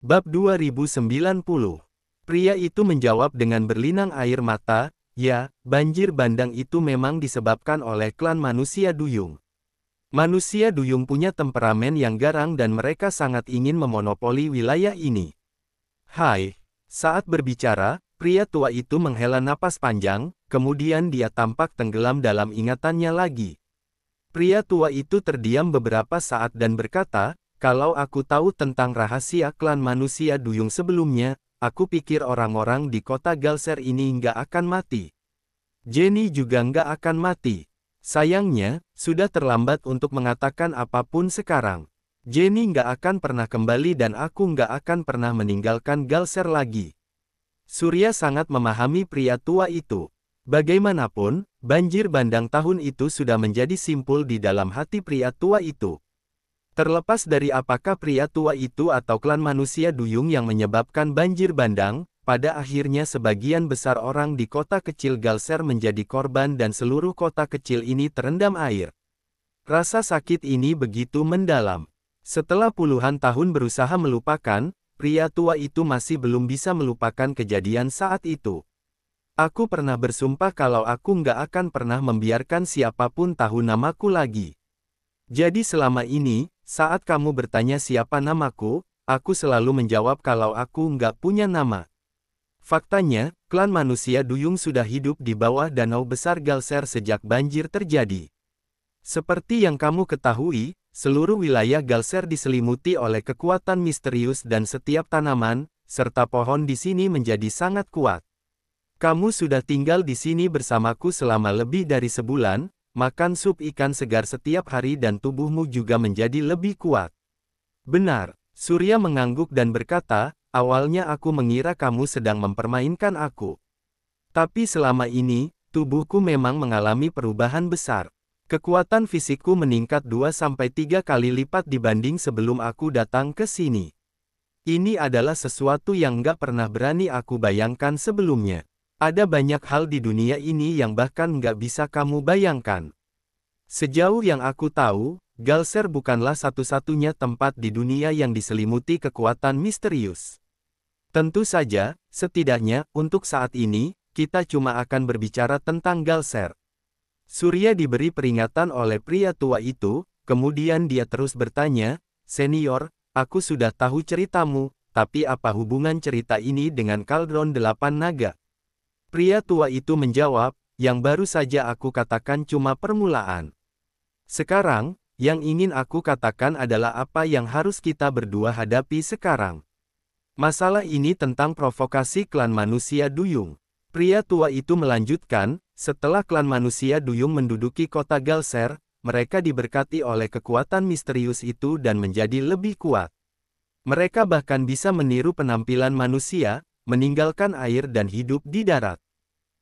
Bab 2090 Pria itu menjawab dengan berlinang air mata, Ya, banjir bandang itu memang disebabkan oleh klan manusia duyung. Manusia duyung punya temperamen yang garang dan mereka sangat ingin memonopoli wilayah ini. Hai, saat berbicara, pria tua itu menghela napas panjang, kemudian dia tampak tenggelam dalam ingatannya lagi. Pria tua itu terdiam beberapa saat dan berkata, kalau aku tahu tentang rahasia klan manusia duyung sebelumnya, aku pikir orang-orang di kota Galser ini nggak akan mati. Jenny juga nggak akan mati. Sayangnya, sudah terlambat untuk mengatakan apapun sekarang. Jenny nggak akan pernah kembali dan aku nggak akan pernah meninggalkan Galser lagi. Surya sangat memahami pria tua itu. Bagaimanapun, banjir bandang tahun itu sudah menjadi simpul di dalam hati pria tua itu. Terlepas dari apakah pria tua itu atau klan manusia duyung yang menyebabkan banjir bandang, pada akhirnya sebagian besar orang di kota kecil Galser menjadi korban dan seluruh kota kecil ini terendam air. Rasa sakit ini begitu mendalam. Setelah puluhan tahun berusaha melupakan, pria tua itu masih belum bisa melupakan kejadian saat itu. Aku pernah bersumpah kalau aku nggak akan pernah membiarkan siapapun tahu namaku lagi. Jadi selama ini, saat kamu bertanya siapa namaku, aku selalu menjawab kalau aku nggak punya nama. Faktanya, klan manusia duyung sudah hidup di bawah danau besar Galser sejak banjir terjadi. Seperti yang kamu ketahui, seluruh wilayah Galser diselimuti oleh kekuatan misterius dan setiap tanaman, serta pohon di sini menjadi sangat kuat. Kamu sudah tinggal di sini bersamaku selama lebih dari sebulan, Makan sup ikan segar setiap hari dan tubuhmu juga menjadi lebih kuat. Benar, Surya mengangguk dan berkata, awalnya aku mengira kamu sedang mempermainkan aku. Tapi selama ini, tubuhku memang mengalami perubahan besar. Kekuatan fisikku meningkat 2-3 kali lipat dibanding sebelum aku datang ke sini. Ini adalah sesuatu yang gak pernah berani aku bayangkan sebelumnya. Ada banyak hal di dunia ini yang bahkan nggak bisa kamu bayangkan. Sejauh yang aku tahu, Galser bukanlah satu-satunya tempat di dunia yang diselimuti kekuatan misterius. Tentu saja, setidaknya, untuk saat ini, kita cuma akan berbicara tentang Galser. Surya diberi peringatan oleh pria tua itu, kemudian dia terus bertanya, Senior, aku sudah tahu ceritamu, tapi apa hubungan cerita ini dengan Kaldron Delapan Naga? Pria tua itu menjawab, yang baru saja aku katakan cuma permulaan. Sekarang, yang ingin aku katakan adalah apa yang harus kita berdua hadapi sekarang. Masalah ini tentang provokasi klan manusia duyung. Pria tua itu melanjutkan, setelah klan manusia duyung menduduki kota Galser, mereka diberkati oleh kekuatan misterius itu dan menjadi lebih kuat. Mereka bahkan bisa meniru penampilan manusia, meninggalkan air dan hidup di darat.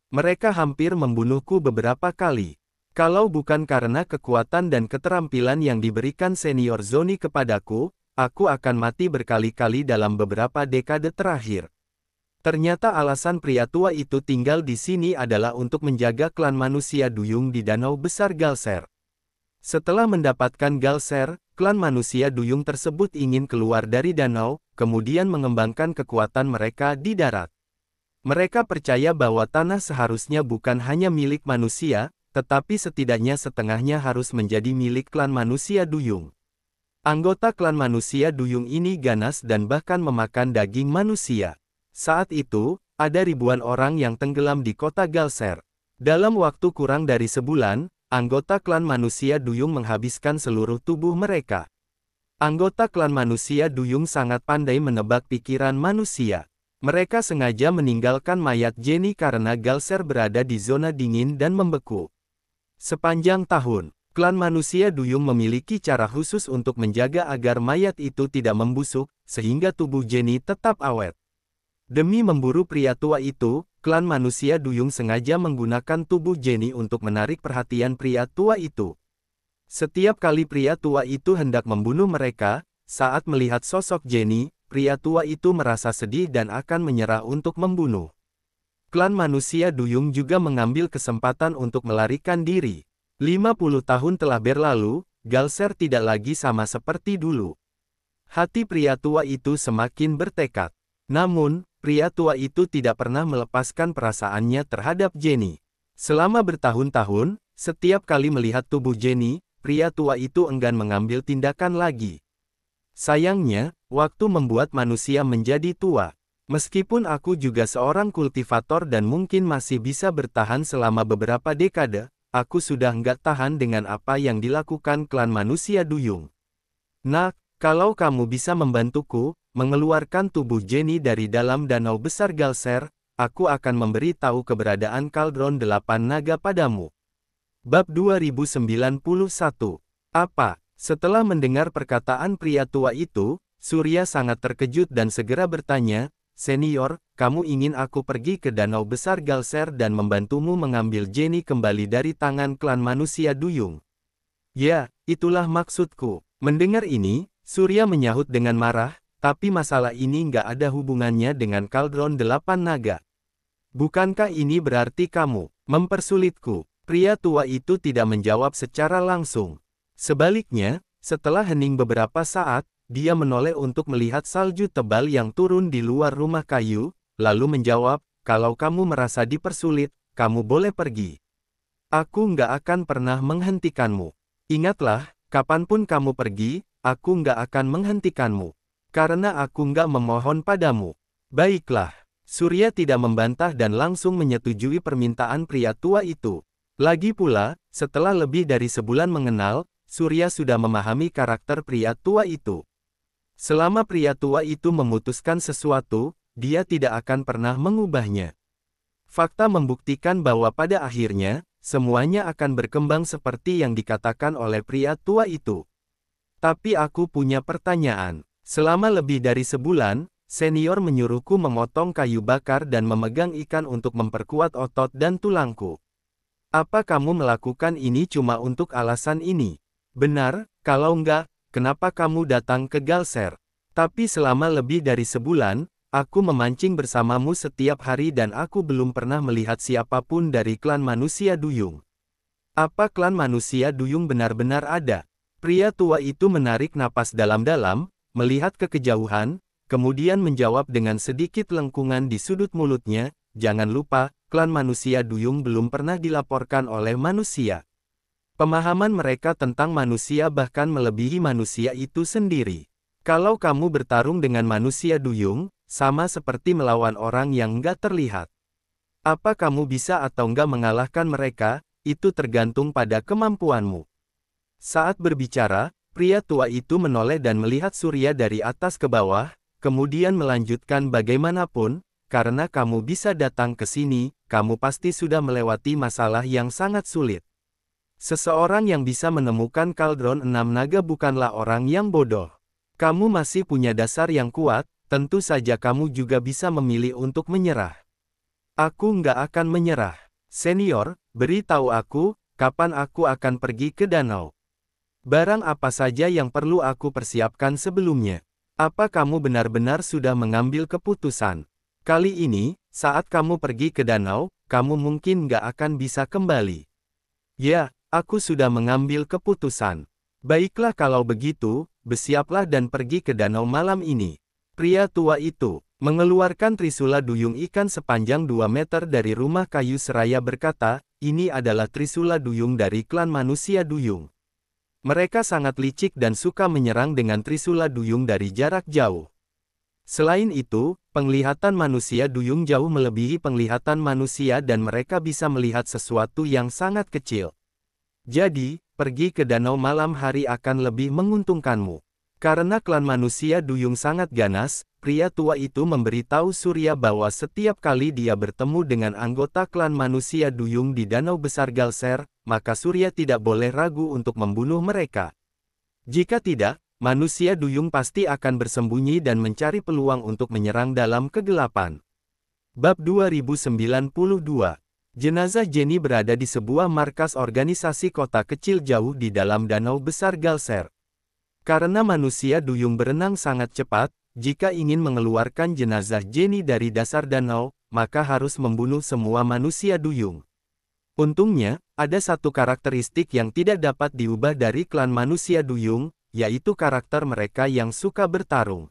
Mereka hampir membunuhku beberapa kali. Kalau bukan karena kekuatan dan keterampilan yang diberikan senior Zoni kepadaku, aku akan mati berkali-kali dalam beberapa dekade terakhir. Ternyata alasan pria tua itu tinggal di sini adalah untuk menjaga klan manusia duyung di danau besar Galser. Setelah mendapatkan Galser, Klan manusia duyung tersebut ingin keluar dari danau, kemudian mengembangkan kekuatan mereka di darat. Mereka percaya bahwa tanah seharusnya bukan hanya milik manusia, tetapi setidaknya setengahnya harus menjadi milik klan manusia duyung. Anggota klan manusia duyung ini ganas dan bahkan memakan daging manusia. Saat itu, ada ribuan orang yang tenggelam di kota Galser. Dalam waktu kurang dari sebulan, Anggota klan manusia duyung menghabiskan seluruh tubuh mereka. Anggota klan manusia duyung sangat pandai menebak pikiran manusia. Mereka sengaja meninggalkan mayat Jenny karena Galser berada di zona dingin dan membeku. Sepanjang tahun, klan manusia duyung memiliki cara khusus untuk menjaga agar mayat itu tidak membusuk, sehingga tubuh Jenny tetap awet. Demi memburu pria tua itu, klan manusia duyung sengaja menggunakan tubuh Jenny untuk menarik perhatian pria tua itu. Setiap kali pria tua itu hendak membunuh mereka, saat melihat sosok Jenny, pria tua itu merasa sedih dan akan menyerah untuk membunuh. Klan manusia duyung juga mengambil kesempatan untuk melarikan diri. 50 tahun telah berlalu, Galser tidak lagi sama seperti dulu. Hati pria tua itu semakin bertekad. Namun, Pria tua itu tidak pernah melepaskan perasaannya terhadap Jenny. Selama bertahun-tahun, setiap kali melihat tubuh Jenny, pria tua itu enggan mengambil tindakan lagi. Sayangnya, waktu membuat manusia menjadi tua. Meskipun aku juga seorang kultivator dan mungkin masih bisa bertahan selama beberapa dekade, aku sudah enggak tahan dengan apa yang dilakukan klan manusia duyung. Nah, kalau kamu bisa membantuku, mengeluarkan tubuh Jenny dari dalam danau besar Galser, aku akan memberi tahu keberadaan Kaldron Delapan Naga padamu. Bab 2091 Apa? Setelah mendengar perkataan pria tua itu, Surya sangat terkejut dan segera bertanya, Senior, kamu ingin aku pergi ke Danau Besar Galser dan membantumu mengambil Jenny kembali dari tangan klan manusia duyung. Ya, itulah maksudku. Mendengar ini, Surya menyahut dengan marah, tapi masalah ini nggak ada hubungannya dengan kaldron delapan naga. Bukankah ini berarti kamu mempersulitku? Pria tua itu tidak menjawab secara langsung. Sebaliknya, setelah hening beberapa saat, dia menoleh untuk melihat salju tebal yang turun di luar rumah kayu, lalu menjawab, kalau kamu merasa dipersulit, kamu boleh pergi. Aku nggak akan pernah menghentikanmu. Ingatlah, kapanpun kamu pergi, aku nggak akan menghentikanmu. Karena aku nggak memohon padamu. Baiklah. Surya tidak membantah dan langsung menyetujui permintaan pria tua itu. Lagi pula, setelah lebih dari sebulan mengenal, Surya sudah memahami karakter pria tua itu. Selama pria tua itu memutuskan sesuatu, dia tidak akan pernah mengubahnya. Fakta membuktikan bahwa pada akhirnya, semuanya akan berkembang seperti yang dikatakan oleh pria tua itu. Tapi aku punya pertanyaan. Selama lebih dari sebulan, senior menyuruhku memotong kayu bakar dan memegang ikan untuk memperkuat otot dan tulangku. Apa kamu melakukan ini cuma untuk alasan ini? Benar, kalau enggak, kenapa kamu datang ke Galser? Tapi selama lebih dari sebulan, aku memancing bersamamu setiap hari dan aku belum pernah melihat siapapun dari klan manusia duyung. Apa klan manusia duyung benar-benar ada? Pria tua itu menarik napas dalam-dalam, melihat ke kejauhan, kemudian menjawab dengan sedikit lengkungan di sudut mulutnya, jangan lupa, klan manusia duyung belum pernah dilaporkan oleh manusia. Pemahaman mereka tentang manusia bahkan melebihi manusia itu sendiri. Kalau kamu bertarung dengan manusia duyung, sama seperti melawan orang yang nggak terlihat. Apa kamu bisa atau nggak mengalahkan mereka, itu tergantung pada kemampuanmu. Saat berbicara, Pria tua itu menoleh dan melihat Surya dari atas ke bawah, kemudian melanjutkan bagaimanapun, karena kamu bisa datang ke sini, kamu pasti sudah melewati masalah yang sangat sulit. Seseorang yang bisa menemukan kaldron enam naga bukanlah orang yang bodoh. Kamu masih punya dasar yang kuat, tentu saja kamu juga bisa memilih untuk menyerah. Aku nggak akan menyerah. Senior, beritahu aku, kapan aku akan pergi ke danau. Barang apa saja yang perlu aku persiapkan sebelumnya? Apa kamu benar-benar sudah mengambil keputusan? Kali ini, saat kamu pergi ke danau, kamu mungkin gak akan bisa kembali. Ya, aku sudah mengambil keputusan. Baiklah kalau begitu, bersiaplah dan pergi ke danau malam ini. Pria tua itu, mengeluarkan trisula duyung ikan sepanjang 2 meter dari rumah kayu seraya berkata, ini adalah trisula duyung dari klan manusia duyung. Mereka sangat licik dan suka menyerang dengan trisula duyung dari jarak jauh. Selain itu, penglihatan manusia duyung jauh melebihi penglihatan manusia dan mereka bisa melihat sesuatu yang sangat kecil. Jadi, pergi ke danau malam hari akan lebih menguntungkanmu. Karena klan manusia duyung sangat ganas, pria tua itu memberitahu Surya bahwa setiap kali dia bertemu dengan anggota klan manusia duyung di Danau Besar Galser, maka Surya tidak boleh ragu untuk membunuh mereka. Jika tidak, manusia duyung pasti akan bersembunyi dan mencari peluang untuk menyerang dalam kegelapan. Bab 2092 Jenazah Jenny berada di sebuah markas organisasi kota kecil jauh di dalam Danau Besar Galser. Karena manusia duyung berenang sangat cepat, jika ingin mengeluarkan jenazah Jenny dari dasar danau, maka harus membunuh semua manusia duyung. Untungnya, ada satu karakteristik yang tidak dapat diubah dari klan manusia duyung, yaitu karakter mereka yang suka bertarung.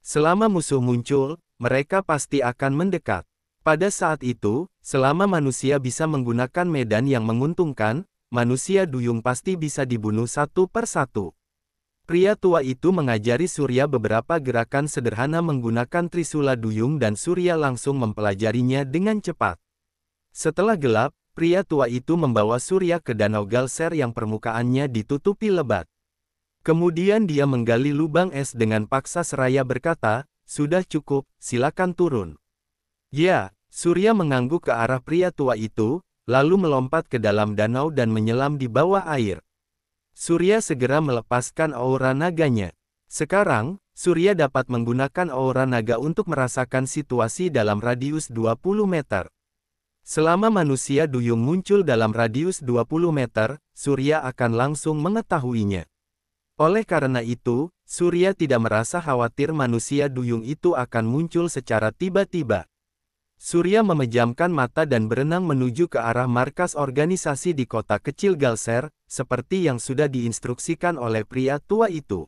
Selama musuh muncul, mereka pasti akan mendekat. Pada saat itu, selama manusia bisa menggunakan medan yang menguntungkan, manusia duyung pasti bisa dibunuh satu per satu. Pria tua itu mengajari Surya beberapa gerakan sederhana menggunakan trisula duyung dan Surya langsung mempelajarinya dengan cepat. Setelah gelap, pria tua itu membawa Surya ke danau Galser yang permukaannya ditutupi lebat. Kemudian dia menggali lubang es dengan paksa seraya berkata, Sudah cukup, silakan turun. Ya, Surya mengangguk ke arah pria tua itu, lalu melompat ke dalam danau dan menyelam di bawah air. Surya segera melepaskan aura naganya. Sekarang, Surya dapat menggunakan aura naga untuk merasakan situasi dalam radius 20 meter. Selama manusia duyung muncul dalam radius 20 meter, Surya akan langsung mengetahuinya. Oleh karena itu, Surya tidak merasa khawatir manusia duyung itu akan muncul secara tiba-tiba. Surya memejamkan mata dan berenang menuju ke arah markas organisasi di kota kecil Galser, seperti yang sudah diinstruksikan oleh pria tua itu.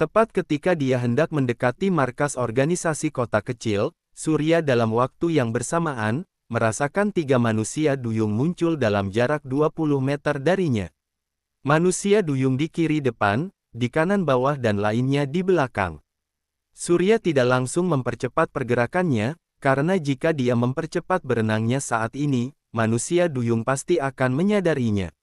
Tepat ketika dia hendak mendekati markas organisasi kota kecil, Surya dalam waktu yang bersamaan, merasakan tiga manusia duyung muncul dalam jarak 20 meter darinya. Manusia duyung di kiri depan, di kanan bawah dan lainnya di belakang. Surya tidak langsung mempercepat pergerakannya, karena jika dia mempercepat berenangnya saat ini, manusia duyung pasti akan menyadarinya.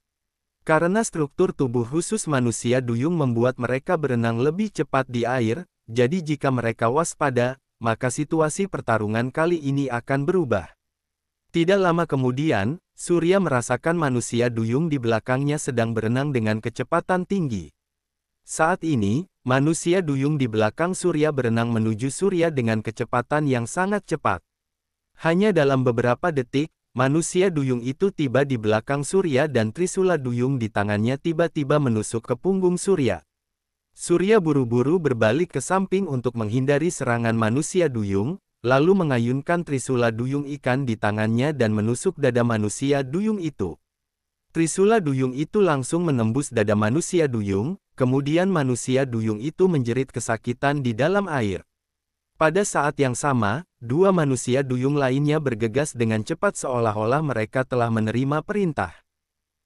Karena struktur tubuh khusus manusia duyung membuat mereka berenang lebih cepat di air, jadi jika mereka waspada, maka situasi pertarungan kali ini akan berubah. Tidak lama kemudian, Surya merasakan manusia duyung di belakangnya sedang berenang dengan kecepatan tinggi. Saat ini, manusia duyung di belakang surya berenang menuju surya dengan kecepatan yang sangat cepat. Hanya dalam beberapa detik, manusia duyung itu tiba di belakang surya dan trisula duyung di tangannya tiba-tiba menusuk ke punggung surya. Surya buru-buru berbalik ke samping untuk menghindari serangan manusia duyung, lalu mengayunkan trisula duyung ikan di tangannya dan menusuk dada manusia duyung itu. Trisula duyung itu langsung menembus dada manusia duyung, Kemudian manusia duyung itu menjerit kesakitan di dalam air. Pada saat yang sama, dua manusia duyung lainnya bergegas dengan cepat seolah-olah mereka telah menerima perintah.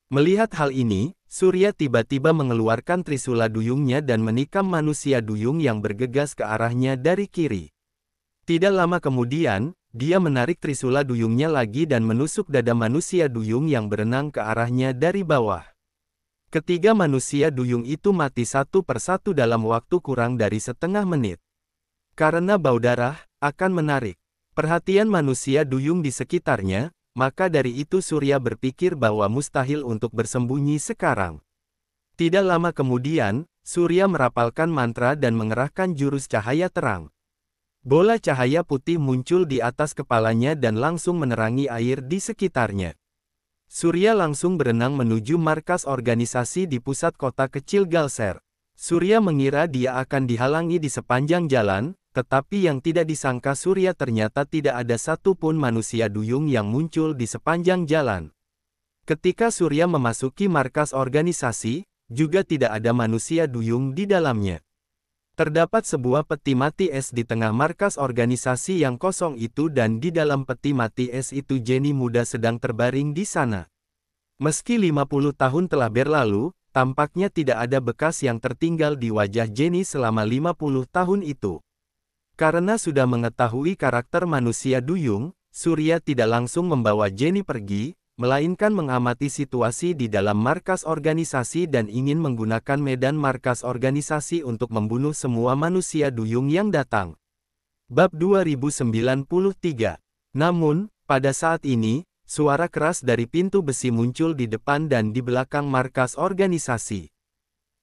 Melihat hal ini, Surya tiba-tiba mengeluarkan trisula duyungnya dan menikam manusia duyung yang bergegas ke arahnya dari kiri. Tidak lama kemudian, dia menarik trisula duyungnya lagi dan menusuk dada manusia duyung yang berenang ke arahnya dari bawah. Ketiga manusia duyung itu mati satu persatu dalam waktu kurang dari setengah menit. Karena bau darah, akan menarik perhatian manusia duyung di sekitarnya, maka dari itu Surya berpikir bahwa mustahil untuk bersembunyi sekarang. Tidak lama kemudian, Surya merapalkan mantra dan mengerahkan jurus cahaya terang. Bola cahaya putih muncul di atas kepalanya dan langsung menerangi air di sekitarnya. Surya langsung berenang menuju markas organisasi di pusat kota kecil Galser. Surya mengira dia akan dihalangi di sepanjang jalan, tetapi yang tidak disangka Surya ternyata tidak ada satupun manusia duyung yang muncul di sepanjang jalan. Ketika Surya memasuki markas organisasi, juga tidak ada manusia duyung di dalamnya. Terdapat sebuah peti mati es di tengah markas organisasi yang kosong itu dan di dalam peti mati es itu Jenny muda sedang terbaring di sana. Meski 50 tahun telah berlalu, tampaknya tidak ada bekas yang tertinggal di wajah Jenny selama 50 tahun itu. Karena sudah mengetahui karakter manusia duyung, Surya tidak langsung membawa Jenny pergi, melainkan mengamati situasi di dalam markas organisasi dan ingin menggunakan medan markas organisasi untuk membunuh semua manusia duyung yang datang. Bab 2093 Namun, pada saat ini, suara keras dari pintu besi muncul di depan dan di belakang markas organisasi.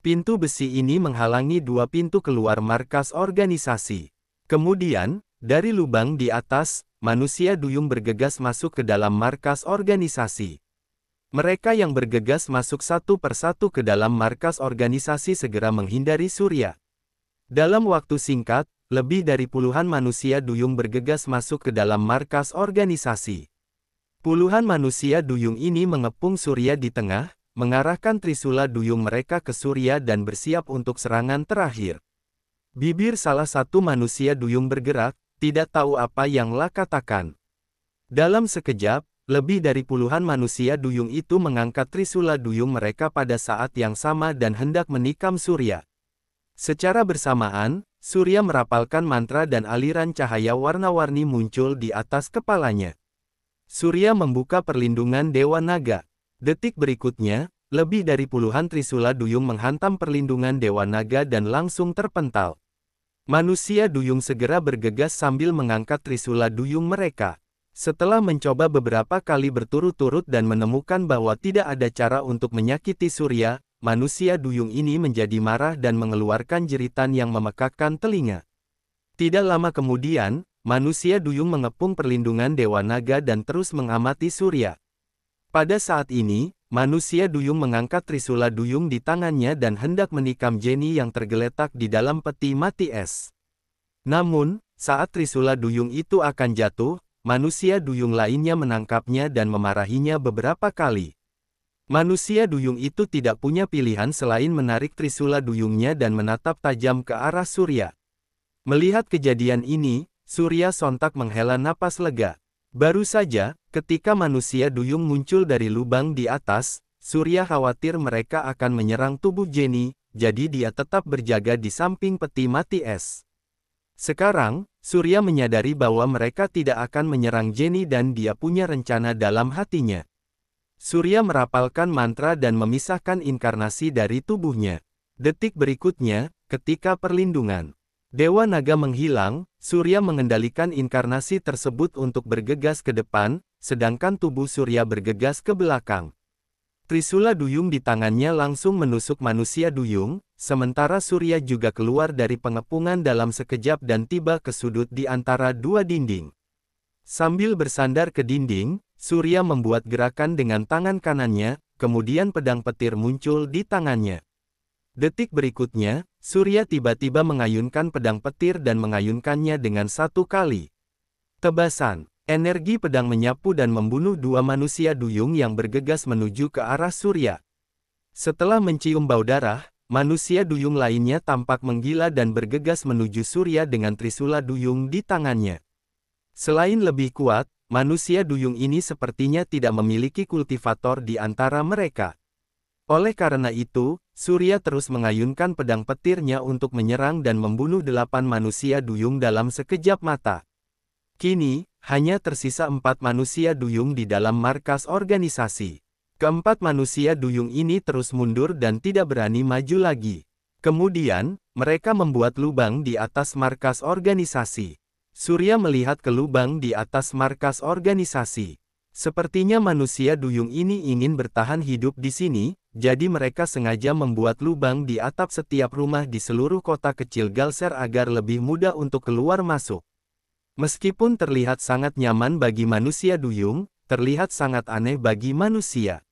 Pintu besi ini menghalangi dua pintu keluar markas organisasi. Kemudian, dari lubang di atas, manusia duyung bergegas masuk ke dalam markas organisasi. Mereka yang bergegas masuk satu persatu ke dalam markas organisasi segera menghindari Surya. Dalam waktu singkat, lebih dari puluhan manusia duyung bergegas masuk ke dalam markas organisasi. Puluhan manusia duyung ini mengepung Surya di tengah, mengarahkan trisula duyung mereka ke Surya dan bersiap untuk serangan terakhir. Bibir salah satu manusia duyung bergerak, tidak tahu apa yang La katakan. Dalam sekejap, lebih dari puluhan manusia duyung itu mengangkat trisula duyung mereka pada saat yang sama dan hendak menikam Surya. Secara bersamaan, Surya merapalkan mantra dan aliran cahaya warna-warni muncul di atas kepalanya. Surya membuka perlindungan Dewa Naga. Detik berikutnya, lebih dari puluhan trisula duyung menghantam perlindungan Dewa Naga dan langsung terpental. Manusia duyung segera bergegas sambil mengangkat trisula duyung mereka. Setelah mencoba beberapa kali berturut-turut dan menemukan bahwa tidak ada cara untuk menyakiti Surya, manusia duyung ini menjadi marah dan mengeluarkan jeritan yang memekakkan telinga. Tidak lama kemudian, manusia duyung mengepung perlindungan Dewa Naga dan terus mengamati Surya. Pada saat ini, manusia duyung mengangkat trisula duyung di tangannya dan hendak menikam Jenny yang tergeletak di dalam peti mati es. Namun, saat trisula duyung itu akan jatuh, manusia duyung lainnya menangkapnya dan memarahinya beberapa kali. Manusia duyung itu tidak punya pilihan selain menarik trisula duyungnya dan menatap tajam ke arah Surya. Melihat kejadian ini, Surya sontak menghela napas lega. Baru saja, ketika manusia duyung muncul dari lubang di atas, Surya khawatir mereka akan menyerang tubuh Jenny, jadi dia tetap berjaga di samping peti mati es. Sekarang, Surya menyadari bahwa mereka tidak akan menyerang Jenny dan dia punya rencana dalam hatinya. Surya merapalkan mantra dan memisahkan inkarnasi dari tubuhnya. Detik berikutnya, ketika perlindungan. Dewa naga menghilang, Surya mengendalikan inkarnasi tersebut untuk bergegas ke depan, sedangkan tubuh Surya bergegas ke belakang. Trisula duyung di tangannya langsung menusuk manusia duyung, sementara Surya juga keluar dari pengepungan dalam sekejap dan tiba ke sudut di antara dua dinding. Sambil bersandar ke dinding, Surya membuat gerakan dengan tangan kanannya, kemudian pedang petir muncul di tangannya. Detik berikutnya, Surya tiba-tiba mengayunkan pedang petir dan mengayunkannya dengan satu kali. Tebasan, energi pedang menyapu dan membunuh dua manusia duyung yang bergegas menuju ke arah Surya. Setelah mencium bau darah, manusia duyung lainnya tampak menggila dan bergegas menuju Surya dengan trisula duyung di tangannya. Selain lebih kuat, manusia duyung ini sepertinya tidak memiliki kultivator di antara mereka. Oleh karena itu, Surya terus mengayunkan pedang petirnya untuk menyerang dan membunuh delapan manusia duyung dalam sekejap mata. Kini, hanya tersisa empat manusia duyung di dalam markas organisasi. Keempat manusia duyung ini terus mundur dan tidak berani maju lagi. Kemudian, mereka membuat lubang di atas markas organisasi. Surya melihat ke lubang di atas markas organisasi. Sepertinya manusia duyung ini ingin bertahan hidup di sini, jadi mereka sengaja membuat lubang di atap setiap rumah di seluruh kota kecil Galser agar lebih mudah untuk keluar masuk. Meskipun terlihat sangat nyaman bagi manusia duyung, terlihat sangat aneh bagi manusia.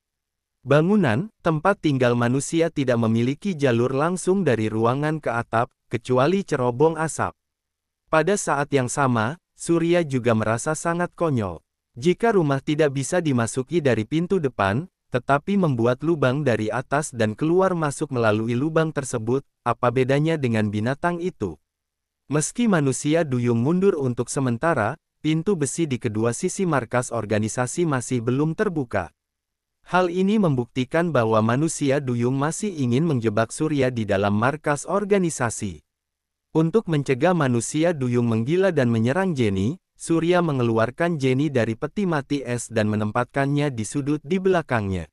Bangunan, tempat tinggal manusia tidak memiliki jalur langsung dari ruangan ke atap, kecuali cerobong asap. Pada saat yang sama, Surya juga merasa sangat konyol. Jika rumah tidak bisa dimasuki dari pintu depan, tetapi membuat lubang dari atas dan keluar masuk melalui lubang tersebut, apa bedanya dengan binatang itu? Meski manusia duyung mundur untuk sementara, pintu besi di kedua sisi markas organisasi masih belum terbuka. Hal ini membuktikan bahwa manusia duyung masih ingin menjebak surya di dalam markas organisasi. Untuk mencegah manusia duyung menggila dan menyerang Jenny, Surya mengeluarkan Jenny dari peti mati es dan menempatkannya di sudut di belakangnya.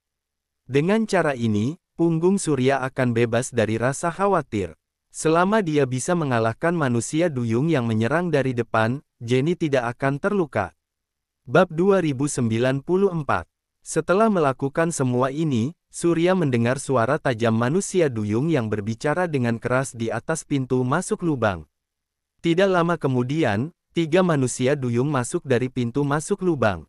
Dengan cara ini, punggung Surya akan bebas dari rasa khawatir. Selama dia bisa mengalahkan manusia duyung yang menyerang dari depan, Jenny tidak akan terluka. Bab 2094 Setelah melakukan semua ini, Surya mendengar suara tajam manusia duyung yang berbicara dengan keras di atas pintu masuk lubang. Tidak lama kemudian, Tiga manusia duyung masuk dari pintu masuk lubang.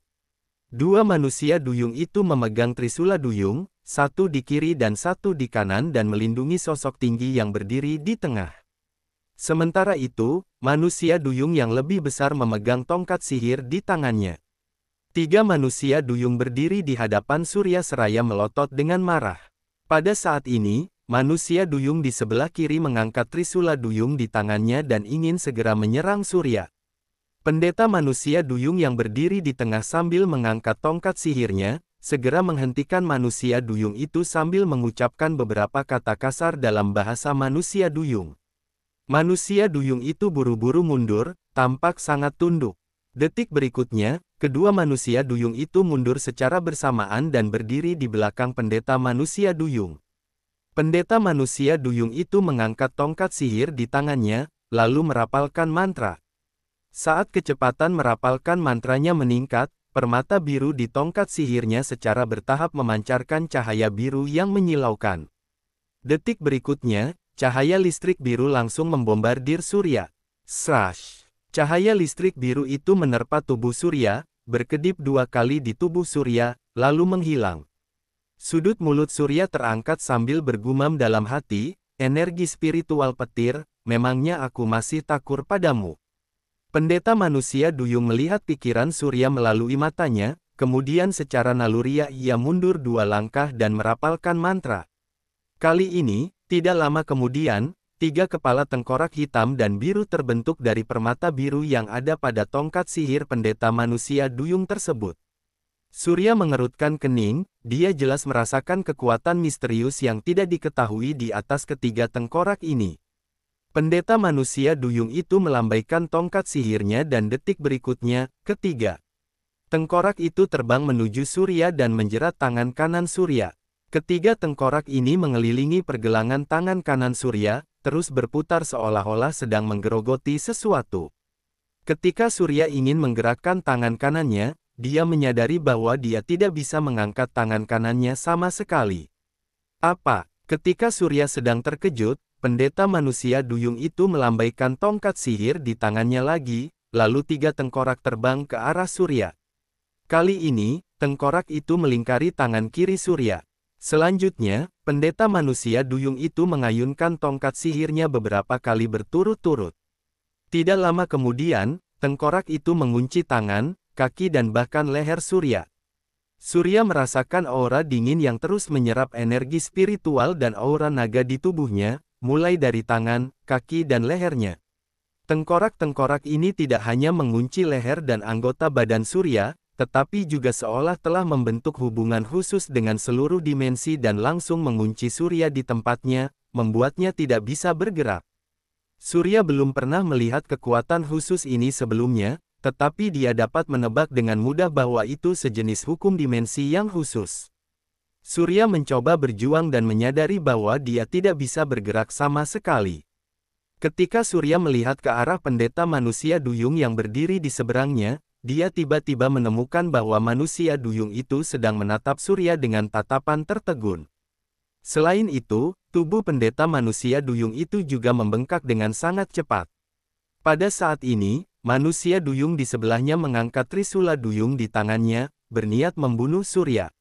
Dua manusia duyung itu memegang trisula duyung, satu di kiri dan satu di kanan dan melindungi sosok tinggi yang berdiri di tengah. Sementara itu, manusia duyung yang lebih besar memegang tongkat sihir di tangannya. Tiga manusia duyung berdiri di hadapan Surya Seraya melotot dengan marah. Pada saat ini, manusia duyung di sebelah kiri mengangkat trisula duyung di tangannya dan ingin segera menyerang Surya. Pendeta manusia duyung yang berdiri di tengah sambil mengangkat tongkat sihirnya, segera menghentikan manusia duyung itu sambil mengucapkan beberapa kata kasar dalam bahasa manusia duyung. Manusia duyung itu buru-buru mundur, tampak sangat tunduk. Detik berikutnya, kedua manusia duyung itu mundur secara bersamaan dan berdiri di belakang pendeta manusia duyung. Pendeta manusia duyung itu mengangkat tongkat sihir di tangannya, lalu merapalkan mantra. Saat kecepatan merapalkan mantranya meningkat, permata biru di tongkat sihirnya secara bertahap memancarkan cahaya biru yang menyilaukan. Detik berikutnya, cahaya listrik biru langsung membombardir surya. Srash! Cahaya listrik biru itu menerpa tubuh surya, berkedip dua kali di tubuh surya, lalu menghilang. Sudut mulut surya terangkat sambil bergumam dalam hati, energi spiritual petir, memangnya aku masih takur padamu. Pendeta manusia duyung melihat pikiran Surya melalui matanya, kemudian secara naluriah ia mundur dua langkah dan merapalkan mantra. Kali ini, tidak lama kemudian, tiga kepala tengkorak hitam dan biru terbentuk dari permata biru yang ada pada tongkat sihir pendeta manusia duyung tersebut. Surya mengerutkan kening, dia jelas merasakan kekuatan misterius yang tidak diketahui di atas ketiga tengkorak ini. Pendeta manusia duyung itu melambaikan tongkat sihirnya dan detik berikutnya, ketiga. Tengkorak itu terbang menuju Surya dan menjerat tangan kanan Surya. Ketiga tengkorak ini mengelilingi pergelangan tangan kanan Surya, terus berputar seolah-olah sedang menggerogoti sesuatu. Ketika Surya ingin menggerakkan tangan kanannya, dia menyadari bahwa dia tidak bisa mengangkat tangan kanannya sama sekali. Apa? Ketika Surya sedang terkejut, Pendeta manusia duyung itu melambaikan tongkat sihir di tangannya lagi, lalu tiga tengkorak terbang ke arah Surya. Kali ini, tengkorak itu melingkari tangan kiri Surya. Selanjutnya, pendeta manusia duyung itu mengayunkan tongkat sihirnya beberapa kali berturut-turut. Tidak lama kemudian, tengkorak itu mengunci tangan, kaki dan bahkan leher Surya. Surya merasakan aura dingin yang terus menyerap energi spiritual dan aura naga di tubuhnya, mulai dari tangan, kaki dan lehernya. Tengkorak-tengkorak ini tidak hanya mengunci leher dan anggota badan surya, tetapi juga seolah telah membentuk hubungan khusus dengan seluruh dimensi dan langsung mengunci surya di tempatnya, membuatnya tidak bisa bergerak. Surya belum pernah melihat kekuatan khusus ini sebelumnya, tetapi dia dapat menebak dengan mudah bahwa itu sejenis hukum dimensi yang khusus. Surya mencoba berjuang dan menyadari bahwa dia tidak bisa bergerak sama sekali. Ketika Surya melihat ke arah pendeta manusia duyung yang berdiri di seberangnya, dia tiba-tiba menemukan bahwa manusia duyung itu sedang menatap Surya dengan tatapan tertegun. Selain itu, tubuh pendeta manusia duyung itu juga membengkak dengan sangat cepat. Pada saat ini, manusia duyung di sebelahnya mengangkat trisula duyung di tangannya, berniat membunuh Surya.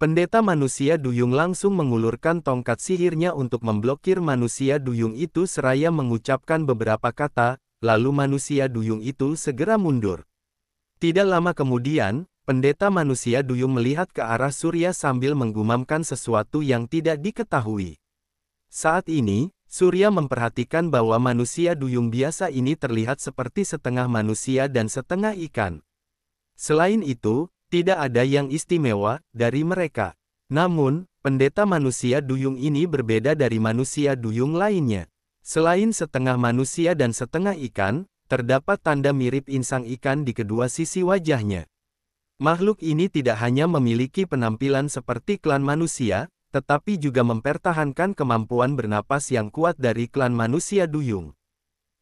Pendeta manusia duyung langsung mengulurkan tongkat sihirnya untuk memblokir manusia duyung itu seraya mengucapkan beberapa kata, lalu manusia duyung itu segera mundur. Tidak lama kemudian, pendeta manusia duyung melihat ke arah Surya sambil menggumamkan sesuatu yang tidak diketahui. Saat ini, Surya memperhatikan bahwa manusia duyung biasa ini terlihat seperti setengah manusia dan setengah ikan. Selain itu, tidak ada yang istimewa dari mereka. Namun, pendeta manusia duyung ini berbeda dari manusia duyung lainnya. Selain setengah manusia dan setengah ikan, terdapat tanda mirip insang ikan di kedua sisi wajahnya. Makhluk ini tidak hanya memiliki penampilan seperti klan manusia, tetapi juga mempertahankan kemampuan bernapas yang kuat dari klan manusia duyung.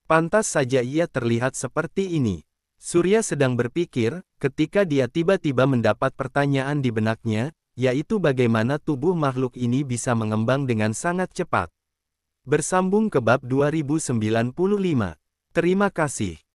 Pantas saja ia terlihat seperti ini. Surya sedang berpikir, ketika dia tiba-tiba mendapat pertanyaan di benaknya, yaitu bagaimana tubuh makhluk ini bisa mengembang dengan sangat cepat. Bersambung ke bab 2095. Terima kasih.